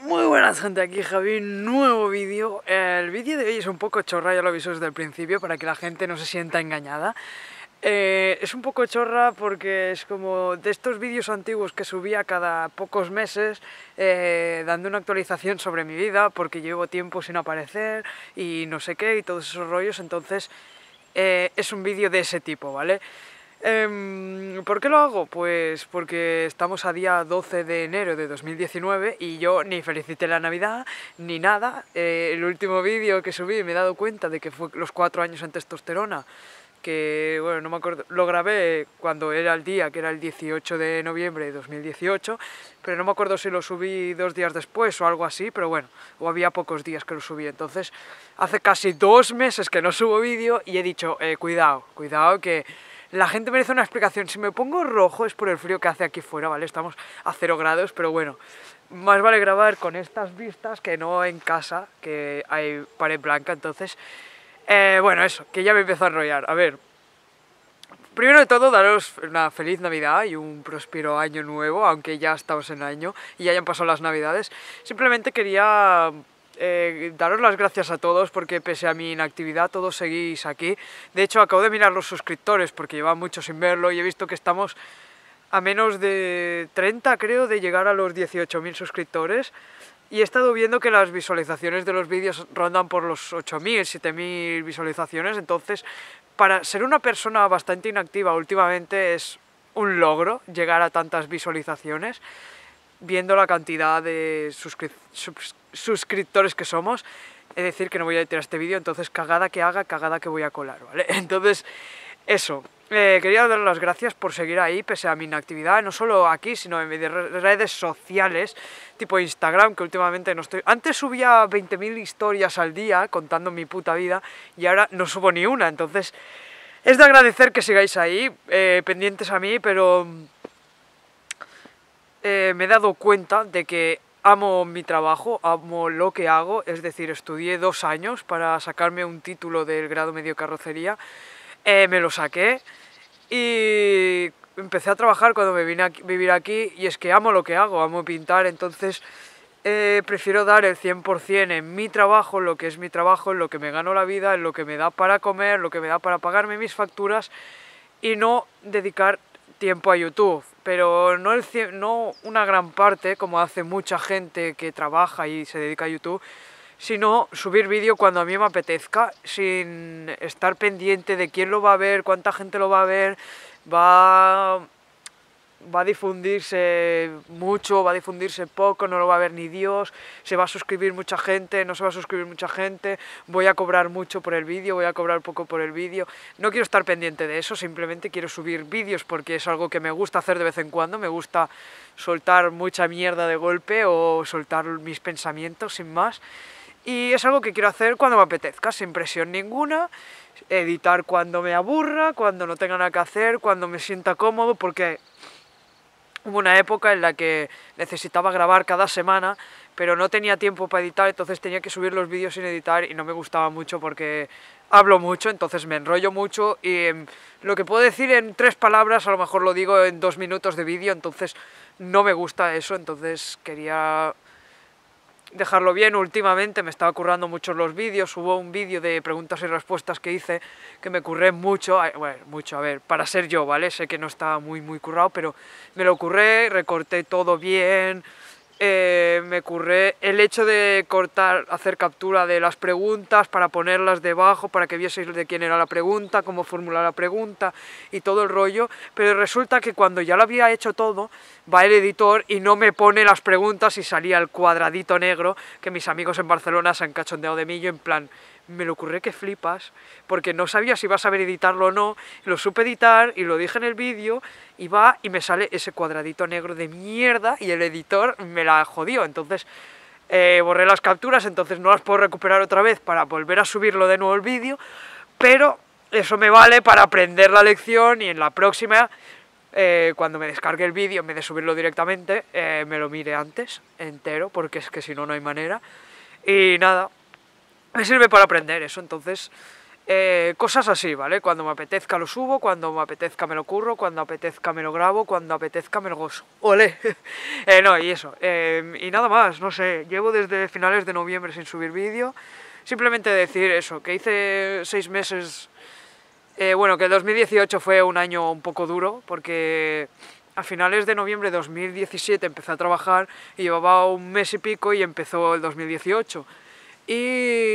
Muy buenas gente, aquí Javi, nuevo vídeo. El vídeo de hoy es un poco chorra, ya lo aviso desde el principio para que la gente no se sienta engañada. Eh, es un poco chorra porque es como de estos vídeos antiguos que subía cada pocos meses eh, dando una actualización sobre mi vida porque llevo tiempo sin aparecer y no sé qué y todos esos rollos, entonces eh, es un vídeo de ese tipo, ¿vale? Em, ¿Por qué lo hago? Pues porque estamos a día 12 de enero de 2019 y yo ni felicité la Navidad ni nada. Eh, el último vídeo que subí me he dado cuenta de que fue los cuatro años en testosterona, que bueno, no me acuerdo, lo grabé cuando era el día, que era el 18 de noviembre de 2018, pero no me acuerdo si lo subí dos días después o algo así, pero bueno, o había pocos días que lo subí. Entonces, hace casi dos meses que no subo vídeo y he dicho, eh, cuidado, cuidado que la gente merece una explicación. Si me pongo rojo es por el frío que hace aquí fuera, ¿vale? Estamos a cero grados, pero bueno. Más vale grabar con estas vistas que no en casa, que hay pared blanca. Entonces, eh, bueno, eso, que ya me empiezo a enrollar. A ver, Primero de todo, daros una feliz Navidad y un próspero año nuevo, aunque ya estamos en año y ya hayan pasado las Navidades. Simplemente quería eh, daros las gracias a todos porque pese a mi inactividad todos seguís aquí. De hecho acabo de mirar los suscriptores porque lleva mucho sin verlo y he visto que estamos a menos de 30 creo de llegar a los 18.000 suscriptores y he estado viendo que las visualizaciones de los vídeos rondan por los 8.000, 7.000 visualizaciones, entonces para ser una persona bastante inactiva últimamente es un logro llegar a tantas visualizaciones viendo la cantidad de suscriptores que somos, es decir que no voy a tirar este vídeo, entonces cagada que haga, cagada que voy a colar, ¿vale? Entonces, eso. Eh, quería dar las gracias por seguir ahí, pese a mi inactividad, no solo aquí, sino en redes sociales, tipo Instagram, que últimamente no estoy... Antes subía 20.000 historias al día contando mi puta vida y ahora no subo ni una, entonces es de agradecer que sigáis ahí, eh, pendientes a mí, pero eh, me he dado cuenta de que amo mi trabajo, amo lo que hago, es decir, estudié dos años para sacarme un título del grado medio carrocería, eh, me lo saqué y empecé a trabajar cuando me vine a vivir aquí y es que amo lo que hago, amo pintar, entonces eh, prefiero dar el 100% en mi trabajo, en lo que es mi trabajo, en lo que me gano la vida, en lo que me da para comer, lo que me da para pagarme mis facturas y no dedicar tiempo a YouTube pero no, el, no una gran parte, como hace mucha gente que trabaja y se dedica a YouTube, sino subir vídeo cuando a mí me apetezca, sin estar pendiente de quién lo va a ver, cuánta gente lo va a ver, va va a difundirse mucho, va a difundirse poco, no lo va a ver ni Dios, se va a suscribir mucha gente, no se va a suscribir mucha gente, voy a cobrar mucho por el vídeo, voy a cobrar poco por el vídeo. No quiero estar pendiente de eso, simplemente quiero subir vídeos porque es algo que me gusta hacer de vez en cuando, me gusta soltar mucha mierda de golpe o soltar mis pensamientos sin más. Y es algo que quiero hacer cuando me apetezca, sin presión ninguna, editar cuando me aburra, cuando no tenga nada que hacer, cuando me sienta cómodo, porque Hubo una época en la que necesitaba grabar cada semana, pero no tenía tiempo para editar, entonces tenía que subir los vídeos sin editar y no me gustaba mucho porque hablo mucho, entonces me enrollo mucho y em, lo que puedo decir en tres palabras a lo mejor lo digo en dos minutos de vídeo, entonces no me gusta eso, entonces quería dejarlo bien. Últimamente me estaba currando mucho los vídeos, hubo un vídeo de preguntas y respuestas que hice que me curré mucho, bueno, mucho, a ver, para ser yo, ¿vale? Sé que no estaba muy, muy currado, pero me lo curré, recorté todo bien, eh, me curré el hecho de cortar, hacer captura de las preguntas para ponerlas debajo, para que vieseis de quién era la pregunta, cómo formular la pregunta y todo el rollo, pero resulta que cuando ya lo había hecho todo, va el editor y no me pone las preguntas y salía el cuadradito negro que mis amigos en Barcelona se han cachondeado de mí, en plan, me lo ocurre que flipas, porque no sabía si vas a saber editarlo o no, lo supe editar y lo dije en el vídeo, y va y me sale ese cuadradito negro de mierda y el editor me la jodió, entonces eh, borré las capturas, entonces no las puedo recuperar otra vez para volver a subirlo de nuevo el vídeo, pero eso me vale para aprender la lección y en la próxima eh, cuando me descargue el vídeo, en vez de subirlo directamente, eh, me lo mire antes, entero, porque es que si no, no hay manera. Y nada, me sirve para aprender eso, entonces... Eh, cosas así, ¿vale? Cuando me apetezca lo subo, cuando me apetezca me lo curro, cuando apetezca me lo grabo, cuando apetezca me lo gozo. ¡Ole! Eh, no, y eso. Em, y nada más, no sé, llevo desde finales de noviembre sin subir vídeo. Simplemente decir eso, que hice seis meses... Eh, bueno, que el 2018 fue un año un poco duro, porque a finales de noviembre de 2017 empecé a trabajar y llevaba un mes y pico y empezó el 2018. Y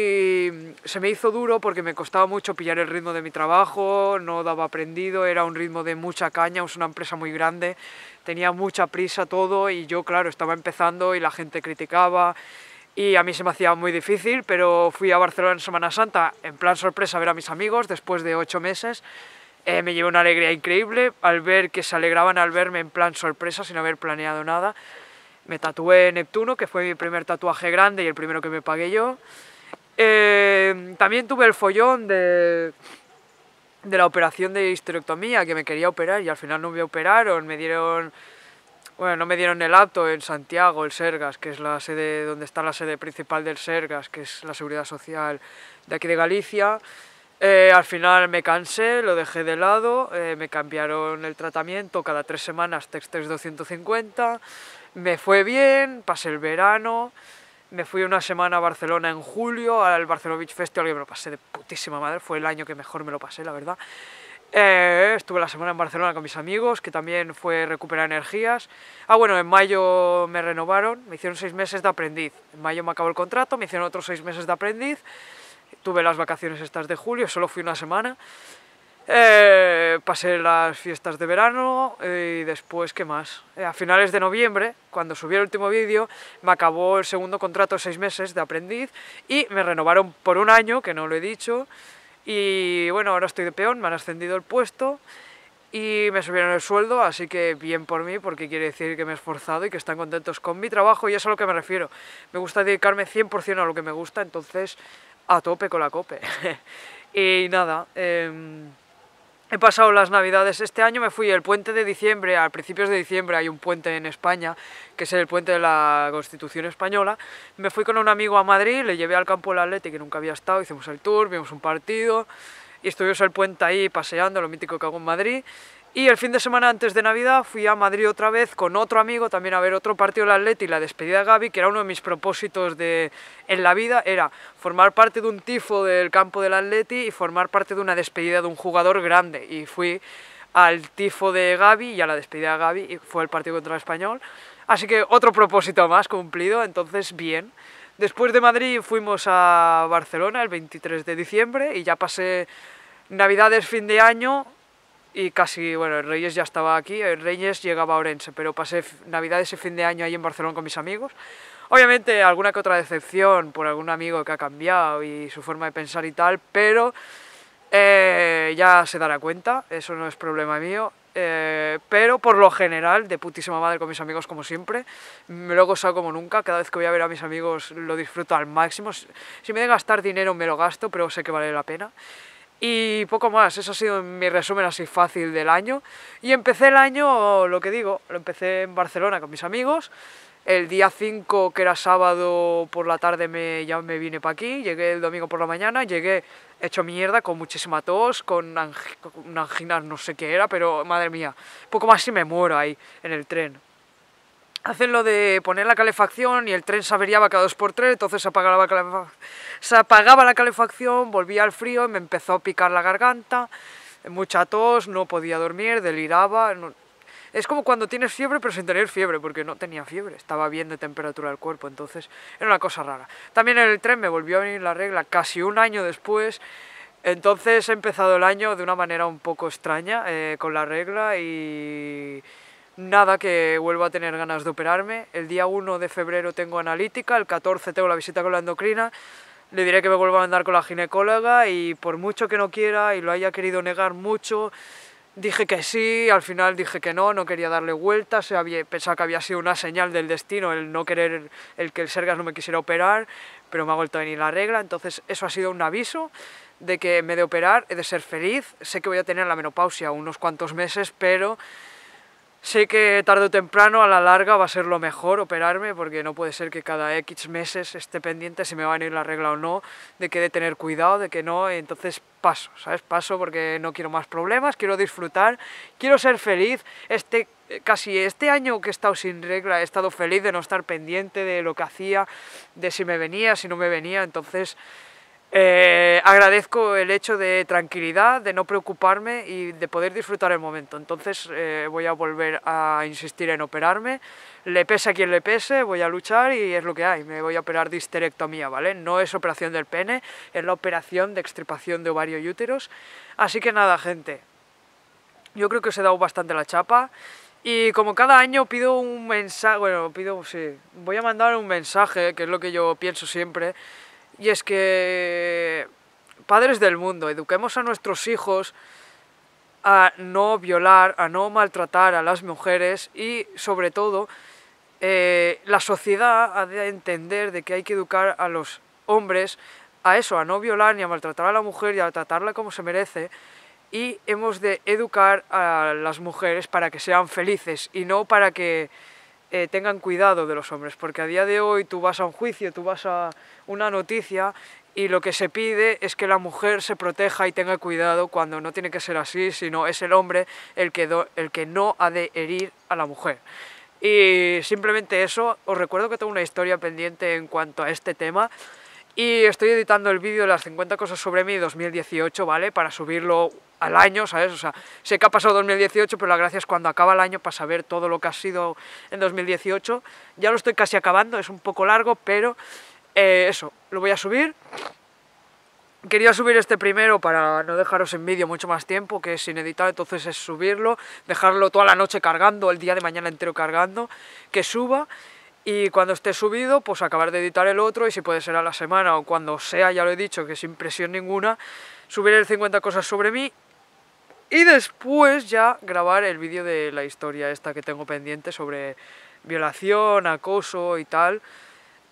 se me hizo duro porque me costaba mucho pillar el ritmo de mi trabajo, no daba aprendido, era un ritmo de mucha caña, es una empresa muy grande, tenía mucha prisa todo y yo, claro, estaba empezando y la gente criticaba y a mí se me hacía muy difícil, pero fui a Barcelona en Semana Santa en plan sorpresa a ver a mis amigos después de ocho meses. Eh, me llevé una alegría increíble al ver que se alegraban al verme en plan sorpresa sin haber planeado nada. Me tatué Neptuno, que fue mi primer tatuaje grande y el primero que me pagué yo. Em, también tuve el follón de, de la operación de histerectomía, que me quería operar y al final no me operaron, me dieron... Bueno, no me dieron el acto en Santiago, el Sergas, que es la sede donde está la sede principal del Sergas, que es la seguridad social de aquí de Galicia. Eh, al final me cansé, lo dejé de lado, eh, me cambiaron el tratamiento cada tres semanas, Tex 250, me fue bien, pasé el verano, me fui una semana a Barcelona en julio al Barcelona Beach Festival y me lo pasé de putísima madre, fue el año que mejor me lo pasé, la verdad. Eh, estuve la semana en Barcelona con mis amigos, que también fue recuperar energías. Ah, bueno, en mayo me renovaron, me hicieron seis meses de aprendiz. En mayo me acabó el contrato, me hicieron otros seis meses de aprendiz. Tuve las vacaciones estas de julio, solo fui una semana. Eh, pasé las fiestas de verano eh, y después, ¿qué más? Eh, a finales de noviembre, cuando subí el último vídeo, me acabó el segundo contrato de seis meses de aprendiz y me renovaron por un año, que no lo he dicho. Y bueno, ahora estoy de peón, me han ascendido el puesto y me subieron el sueldo, así que bien por mí, porque quiere decir que me he esforzado y que están contentos con mi trabajo y eso es a lo que me refiero. Me gusta dedicarme 100% a lo que me gusta, entonces a tope con la cope. y nada, em, He pasado las navidades este año, me fui el puente de diciembre, a principios de diciembre hay un puente en España, que es el puente de la Constitución Española. Me fui con un amigo a Madrid, le llevé al campo del Atleti, que nunca había estado, hicimos el tour, vimos un partido, y estuvimos el puente ahí paseando, lo mítico que hago en Madrid, y el fin de semana antes de Navidad fui a Madrid otra vez con otro amigo, también a ver otro partido del Atleti y la despedida de Gaby, que era uno de mis propósitos de, en la vida, era formar parte de un tifo del campo del Atleti y formar parte de una despedida de un jugador grande. Y fui al tifo de Gaby y a la despedida de Gaby, y fue el partido contra el Español. Así que otro propósito más cumplido, entonces bien. Después de Madrid fuimos a Barcelona el 23 de diciembre y ya pasé Navidades, fin de año y casi, bueno, el Reyes ya estaba aquí, el Reyes llegaba a Orense, pero pasé Navidad ese fin de año ahí en Barcelona con mis amigos. Obviamente alguna que otra decepción por algún amigo que ha cambiado y su forma de pensar y tal, pero eh, ya se dará cuenta, eso no es problema mío. Eh, pero por lo general, de putísima madre con mis amigos como siempre, me lo he gozado como nunca, cada vez que voy a ver a mis amigos lo disfruto al máximo, si me de gastar dinero me lo gasto, pero sé que vale la pena. Y poco más, eso ha sido mi resumen así fácil del año. Y empecé el año, lo que digo, lo empecé en Barcelona con mis amigos. El día 5, que era sábado por la tarde, me, ya me vine para aquí. Llegué el domingo por la mañana, llegué hecho mierda, con muchísima tos, con, una angina no sé qué era, pero madre mía, poco más si me muero ahí en el tren hacen lo de poner la calefacción y el tren se averiaba cada dos por tres, entonces se apagaba, la se apagaba la calefacción, volvía al frío, me empezó a picar la garganta, mucha tos, no podía dormir, deliraba. Es como cuando tienes fiebre pero sin tener fiebre, porque no tenía fiebre, estaba bien de temperatura del cuerpo, entonces era una cosa rara. También en el tren me volvió a venir la regla casi un año después, entonces he empezado el año de una manera un poco extraña eh, con la regla y Nada que vuelva a tener ganas de operarme. El día 1 de febrero tengo analítica, el 14 tengo la visita con la endocrina. Le diré que me vuelva a andar con la ginecóloga y por mucho que no quiera y lo haya querido negar mucho, dije que sí, al final dije que no, no quería darle vueltas, pensaba que había sido una señal del destino el no querer, el que el Sergas no me quisiera operar, pero me ha vuelto a venir la regla, entonces eso ha sido un aviso de que me de operar, he de ser feliz, sé que voy a tener la menopausia unos cuantos meses, pero Sé que tarde o temprano, a la larga, va a ser lo mejor operarme, porque no puede ser que cada X meses esté pendiente si me va a venir la regla o no, de que de tener cuidado, de que no, entonces paso, ¿sabes? Paso porque no quiero más problemas, quiero disfrutar, quiero ser feliz. Este, eh, casi este año que he estado sin regla he estado feliz de no estar pendiente de lo que hacía, de si me venía, si no me venía, entonces eh, agradezco el hecho de tranquilidad, de no preocuparme y de poder disfrutar el momento. Entonces eh, voy a volver a insistir en operarme. Le pese a quien le pese, voy a luchar y es lo que hay. Me voy a operar de histerectomía, ¿vale? No es operación del pene, es la operación de extirpación de ovario y úteros. Así que nada, gente. Yo creo que os he dado bastante la chapa. Y como cada año pido un mensaje, bueno, pido, sí, voy a mandar un mensaje, que es lo que yo pienso siempre, y es que, padres del mundo, eduquemos a nuestros hijos a no violar, a no maltratar a las mujeres y sobre todo eh, la sociedad ha de entender de que hay que educar a los hombres a eso, a no violar ni a maltratar a la mujer y a tratarla como se merece y hemos de educar a las mujeres para que sean felices y no para que eh, tengan cuidado de los hombres, porque a día de hoy tú vas a un juicio, tú vas a una noticia y lo que se pide es que la mujer se proteja y tenga cuidado cuando no tiene que ser así, sino es el hombre el que, el que no ha de herir a la mujer. Y simplemente eso, os recuerdo que tengo una historia pendiente en cuanto a este tema, y estoy editando el vídeo de las 50 cosas sobre mí 2018, ¿vale? Para subirlo al año, ¿sabes? O sea, sé que ha pasado 2018, pero la gracia es cuando acaba el año para saber todo lo que ha sido en 2018. Ya lo estoy casi acabando, es un poco largo, pero eh, eso, lo voy a subir. Quería subir este primero para no dejaros en vídeo mucho más tiempo, que sin editar, entonces es subirlo, dejarlo toda la noche cargando, el día de mañana entero cargando, que suba y cuando esté subido, pues acabar de editar el otro y si puede ser a la semana o cuando sea, ya lo he dicho, que sin presión ninguna, subir el 50 cosas sobre mí y después ya grabar el vídeo de la historia esta que tengo pendiente sobre violación, acoso y tal.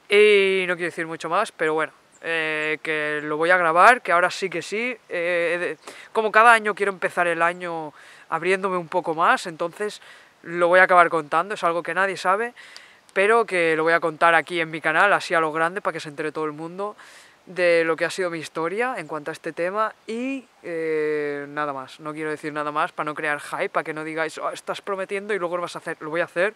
Y no quiero decir mucho más, pero bueno, eh, que lo voy a grabar, que ahora sí que sí. Eh, como cada año quiero empezar el año abriéndome un poco más, entonces lo voy a acabar contando, es algo que nadie sabe pero que lo voy a contar aquí en mi canal, así a lo grande, para que se entere todo el mundo de lo que ha sido mi historia en cuanto a este tema y eh, nada más, no quiero decir nada más para no crear hype, para que no digáis, oh, estás prometiendo y luego vas a hacer, lo voy a hacer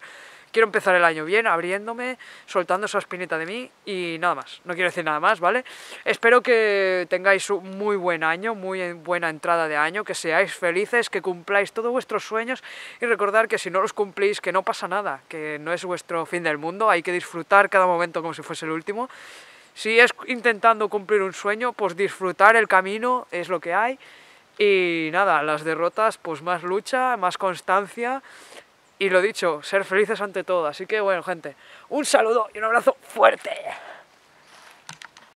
quiero empezar el año bien, abriéndome, soltando esa espinita de mí y nada más. No quiero decir nada más, ¿vale? Espero que tengáis un muy buen año, muy buena entrada de año, que seáis felices, que cumpláis todos vuestros sueños y recordar que si no los cumplís, que no pasa nada, que no es vuestro fin del mundo, hay que disfrutar cada momento como si fuese el último. Si es intentando cumplir un sueño, pues disfrutar el camino es lo que hay. Y nada, las derrotas, pues más lucha, más constancia y lo dicho, ser felices ante todo. Así que bueno, gente, un saludo y un abrazo fuerte.